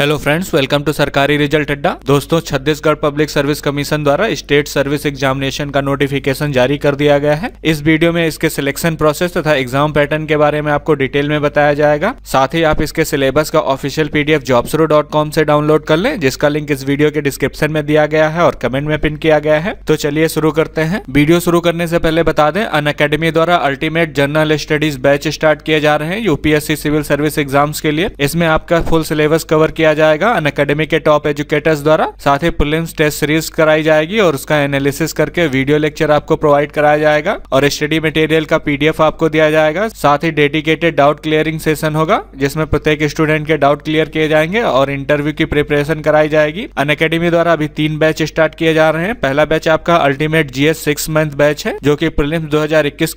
hello friends welcome to Sarkari result Adda दोस्तों Chhattisgarh public service commission द्वारा state service examination का notification जारी कर दिया गया है इस वीडियो में इसके सिलेक्शन प्रोसेस तथा एग्जाम पैटर्न के बारे में आपको डिटेल में बताया जाएगा साथ ही आप इसके सिलेबस का ऑफिशियल पीडीएफ जॉब्सरो डॉट कॉम से डाउनलोड कर लें जिसका लिंक इस वीडियो के डिस्क्रिप्शन में दिया गया है और कमेंट में पिन किया गया है तो चलिए शुरू करते हैं वीडियो शुरू करने से पहले बता दें अन अकेडमी द्वारा ultimate general studies batch start किए जा रहे हैं यूपीएससी सिविल सर्विस एग्जाम्स के लिए इसमें आपका फुल सिलेबस कवर किया किया जाएगा अन अकेडमी के टॉप एजुकेटर्स द्वारा साथ ही प्रिलिम्स टेस्ट सीरीज कराई जाएगी और उसका एनालिसिस करके वीडियो लेक्चर आपको प्रोवाइड कराया जाएगा और स्टडी मटेरियल का पीडीएफ आपको दिया जाएगा साथ ही डेडिकेटेड डाउट क्लियरिंग सेशन होगा जिसमें प्रत्येक स्टूडेंट के डाउट क्लियर किए जाएंगे और इंटरव्यू की प्रिपरेशन कराई जाएगी अन अकेडमी द्वारा अभी तीन बैच स्टार्ट किए जा रहे हैं पहला बैच आपका ultimate GS six month batch है जो की प्रिलिम्स दो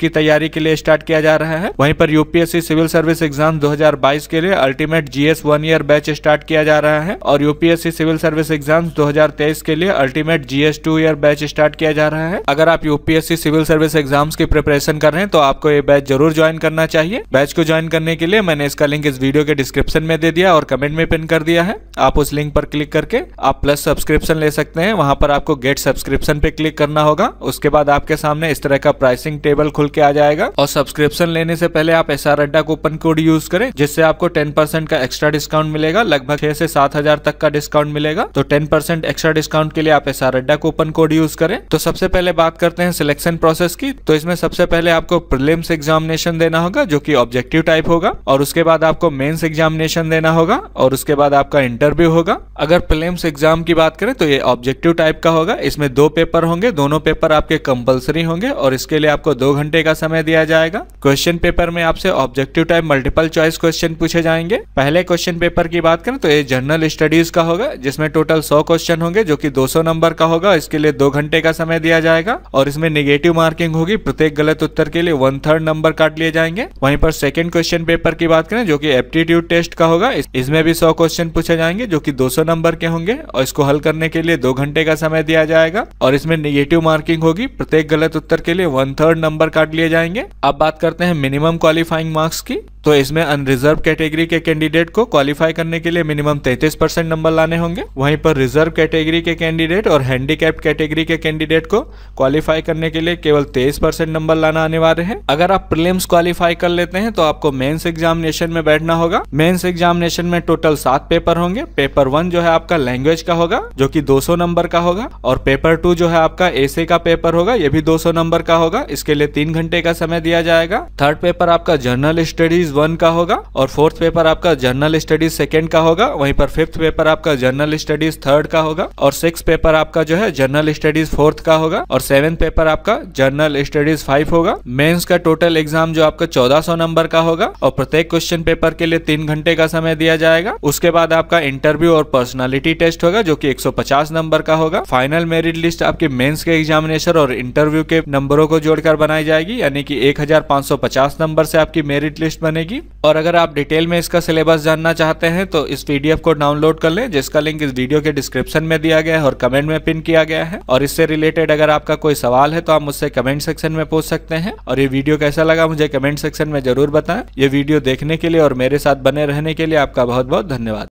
की तैयारी के लिए स्टार्ट किया जा रहा है वहीं पर यूपीएससी सिविल सर्विस एग्जाम 2022 के लिए ultimate GS one year batch start किया किया जा रहा है और यूपीएससी सिविल सर्विस एग्जाम 2023 के लिए ultimate GS two year batch start किया जा रहा है अगर आप यूपीएससी सिविल सर्विस एग्जाम्स की प्रिपरेशन कर रहे हैं तो आपको ये बैच जरूर ज्वाइन करना चाहिए बैच को ज्वाइन करने के लिए मैंने इसका लिंक इस वीडियो के डिस्क्रिप्शन में दे दिया और कमेंट में पिन कर दिया है आप उस लिंक पर क्लिक करके आप प्लस सब्सक्रिप्शन ले सकते हैं वहां पर आपको गेट सब्सक्रिप्शन पे क्लिक करना होगा उसके बाद आपके सामने इस तरह का प्राइसिंग टेबल खुल के आ जाएगा और सब्सक्रिप्शन लेने से पहले आप S R Adda coupon code use करें जिससे आपको टेन का एक्स्ट्रा डिस्काउंट मिलेगा लगभग छह छह से सात हजार तक का डिस्काउंट मिलेगा तो टेन परसेंट एक्स्ट्रा डिस्काउंट के लिए आप एसआर अड्डा कूपन कोड यूज करें तो सबसे पहले बात करते हैं सिलेक्शन प्रोसेस की तो इसमें सबसे पहले आपको प्रिलिम्स एग्जामिनेशन देना होगा जो की ऑब्जेक्टिव टाइप होगा और उसके बाद आपको मेन्स एग्जामिनेशन देना होगा और उसके बाद आपका इंटरव्यू होगा अगर प्रिलिम्स एग्जाम की बात करें तो ये ऑब्जेक्टिव टाइप का होगा इसमें दो पेपर होंगे दोनों पेपर आपके कंपलसरी होंगे और इसके लिए आपको दो घंटे का समय दिया जाएगा क्वेश्चन पेपर में आपसे objective type multiple choice question पूछे जाएंगे पहले क्वेश्चन पेपर की बात करें तो ये जनरल स्टडीज का होगा जिसमें टोटल सौ क्वेश्चन होंगे जो कि 200 नंबर का होगा इसके लिए दो घंटे का समय दिया जाएगा और इसमें निगेटिव मार्किंग होगी प्रत्येक गलत उत्तर के लिए वन थर्ड नंबर काट लिए जाएंगे वहीं पर सेकेंड क्वेश्चन पेपर की बात करें जो की एप्टीट्यूड टेस्ट का होगा इसमें भी सौ क्वेश्चन पूछे जाएंगे जो की दो नंबर के होंगे और इसको हल करने के लिए दो घंटे का समय दिया जाएगा और इसमें निगेटिव मार्किंग होगी प्रत्येक गलत उत्तर के लिए वन थर्ड नंबर काट लिए जाएंगे अब बात करते हैं मिनिमम क्वालिफाइंग मार्क्स की तो इसमें अनरिजर्व कैटेगरी के कैंडिडेट को क्वालिफाई करने के लिए मिनिमम 33 परसेंट नंबर लाने होंगे वहीं पर रिजर्व कैटेगरी के कैंडिडेट और हैंडीकैप्ड कैटेगरी के कैंडिडेट को क्वालिफाई करने के लिए केवल 23 परसेंट नंबर लाना अनिवार्य है अगर आप प्रीलिम्स क्वालिफाई कर लेते हैं तो आपको मेन्स एग्जामिनेशन में बैठना होगा मेन्स एग्जामिनेशन में टोटल सात पेपर होंगे पेपर वन जो है आपका लैंग्वेज का होगा जो की दो नंबर का होगा और पेपर टू जो है आपका एसे का पेपर होगा ये भी दो नंबर का होगा इसके लिए तीन घंटे का समय दिया जाएगा थर्ड पेपर आपका जर्नल स्टडीज वन का होगा और फोर्थ पेपर आपका जर्नल स्टडीज सेकेंड का होगा वहीं पर फिफ्थ पेपर आपका जर्नल स्टडीज थर्ड का होगा और सिक्स पेपर आपका जो है जर्नल स्टडीज फोर्थ का होगा और सेवन पेपर आपका जर्नल स्टडीज फाइव होगा मेंस का टोटल एग्जाम जो आपका चौदह नंबर का होगा और प्रत्येक क्वेश्चन पेपर के लिए तीन घंटे का समय दिया जाएगा उसके बाद आपका इंटरव्यू और पर्सनैलिटी टेस्ट होगा जो कि 150 नंबर का होगा फाइनल मेरिट लिस्ट आपके मेंस के एग्जामिनेशन और इंटरव्यू के नंबरों को जोड़कर बनाई जाएगी यानी कि 1550 नंबर से आपकी मेरिट लिस्ट बनेगी बनेगी और अगर आप डिटेल में इसका सिलेबस जानना चाहते हैं तो इस पीडीएफ को डाउनलोड कर लें जिसका लिंक इस वीडियो के डिस्क्रिप्शन में दिया गया है और कमेंट में पिन किया गया है और इससे रिलेटेड अगर आपका कोई सवाल है तो आप मुझसे कमेंट सेक्शन में पूछ सकते हैं और ये वीडियो कैसा लगा मुझे कमेंट सेक्शन में जरूर बताएं ये वीडियो देखने के लिए और मेरे साथ बने रहने के लिए आपका बहुत बहुत धन्यवाद